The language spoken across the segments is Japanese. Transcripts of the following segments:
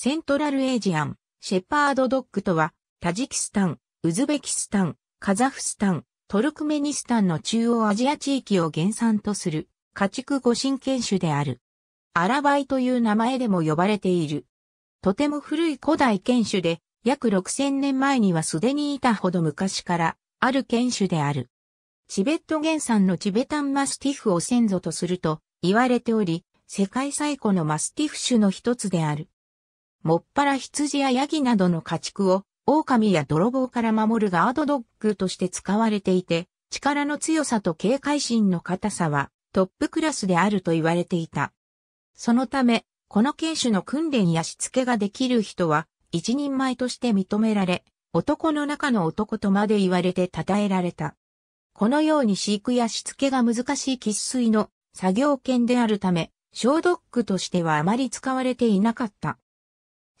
セントラルエージアン、シェパードドッグとは、タジキスタン、ウズベキスタン、カザフスタン、トルクメニスタンの中央アジア地域を原産とする家畜護神犬種である。アラバイという名前でも呼ばれている。とても古い古代犬種で、約6000年前にはすでにいたほど昔からある犬種である。チベット原産のチベタンマスティフを先祖とすると言われており、世界最古のマスティフ種の一つである。もっぱら羊やヤギなどの家畜を、狼や泥棒から守るガードドッグとして使われていて、力の強さと警戒心の硬さはトップクラスであると言われていた。そのため、この犬種の訓練やしつけができる人は一人前として認められ、男の中の男とまで言われて称えられた。このように飼育やしつけが難しい喫水の作業犬であるため、小ドッグとしてはあまり使われていなかった。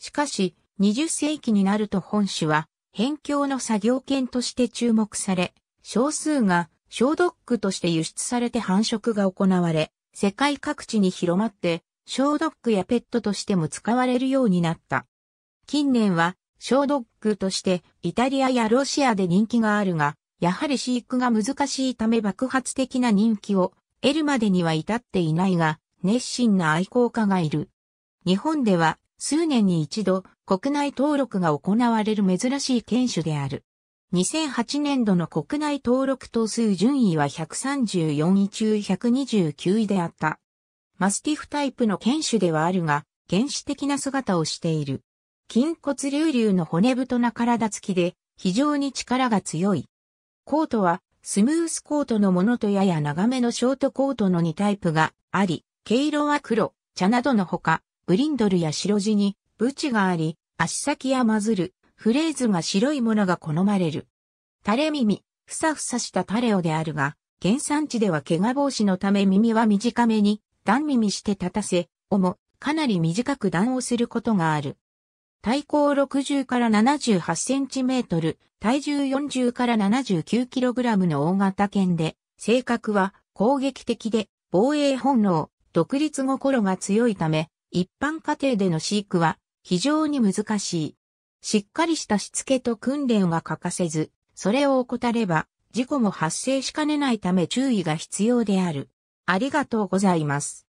しかし、20世紀になると本種は、辺境の作業犬として注目され、少数が小ドッグとして輸出されて繁殖が行われ、世界各地に広まって、小ドッグやペットとしても使われるようになった。近年は、小ドッグとしてイタリアやロシアで人気があるが、やはり飼育が難しいため爆発的な人気を得るまでには至っていないが、熱心な愛好家がいる。日本では数年に一度国内登録が行われる珍しい犬種である。2008年度の国内登録頭数順位は134位中129位であった。マスティフタイプの犬種ではあるが、原始的な姿をしている。筋骨隆々の骨太な体つきで、非常に力が強い。コートは、スムースコートのものとやや長めのショートコートの2タイプがあり、毛色は黒、茶などのほか、ブリンドルや白地に、ブチがあり、足先やマずる、フレーズが白いものが好まれる。垂れ耳、ふさふさしたタレオであるが、原産地では怪我防止のため耳は短めに、段耳して立たせ、おも、かなり短く段をすることがある。体高60から78センチメートル、体重40から79キログラムの大型犬で、性格は攻撃的で、防衛本能、独立心が強いため、一般家庭での飼育は非常に難しい。しっかりしたしつけと訓練は欠かせず、それを怠れば事故も発生しかねないため注意が必要である。ありがとうございます。